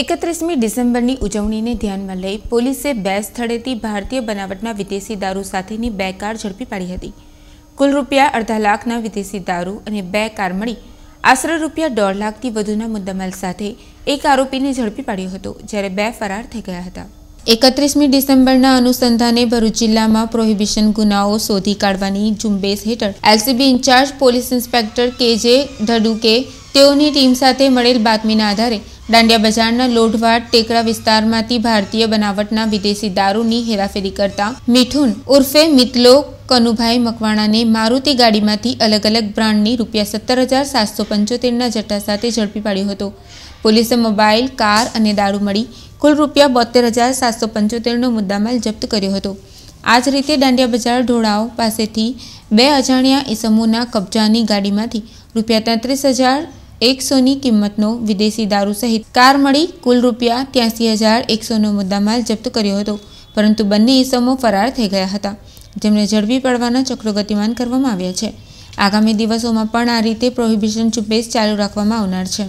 એકત્રીસમી ડિસેમ્બરની ઉજવણીને ધ્યાનમાં લઈ પોલીસે બે સ્થળેથી ભારતીય બનાવટના વિદેશી દારૂ સાથેની બે કાર ઝડપી પાડી હતી કુલ રૂપિયા અડધા લાખના વિદેશી દારૂ અને બે કાર મળી આશરે રૂપિયા દોઢ લાખથી વધુના મુદ્દામાલ સાથે એક આરોપીને ઝડપી પાડ્યો હતો જ્યારે બે ફરાર થઈ ગયા હતા એકત્રીસમી ડિસેમ્બરના અનુસંધાને ભરૂચ જિલ્લામાં પ્રોહિબિશન ગુનાઓ શોધી કાઢવાની ઝુંબેશ હેઠળ એલસીબી ઇન્ચાર્જ પોલીસ ઇન્સ્પેક્ટર કે કેજે ધડુકે તેઓની ટીમ સાથે મળેલ બાતમીના આધારે દાંડિયા બજારના લોઢવાડ ટેકરા વિસ્તારમાંથી ભારતીય બનાવટના વિદેશી દારૂની હેરાફેરી કરતા મીઠુન ઉર્ફે મિતલો કનુભાઈ મકવાણાને મારુતિ ગાડીમાંથી અલગ અલગ બ્રાન્ડની રૂપિયા સત્તર હજાર સાતસો પંચોતેરના જથ્થા સાથે ઝડપી પાડ્યો હતો પોલીસે મોબાઈલ કાર અને દારૂ મળી કુલ રૂપિયા બોતેર હજાર સાતસો પંચોતેરનો મુદ્દામાલ જપ્ત કર્યો હતો આ જ રીતે દાંડિયા બજાર ઢોળાવ પાસેથી બે અજાણ્યા ઇસમોના કબજાની ગાડીમાંથી રૂપિયા તેત્રીસ હજાર એકસોની કિંમતનો વિદેશી દારૂ સહિત કાર મળી કુલ રૂપિયા ત્યાંસી હજાર એકસોનો મુદ્દામાલ જપ્ત કર્યો હતો પરંતુ બંને ઇસમો ફરાર થઈ ગયા હતા જેમને ઝડપી પડવાના ચક્રો ગતિમાન કરવામાં આવ્યા છે આગામી દિવસોમાં પણ આ રીતે પ્રોહિબિશન ઝુંબેશ ચાલુ રાખવામાં આવનાર છે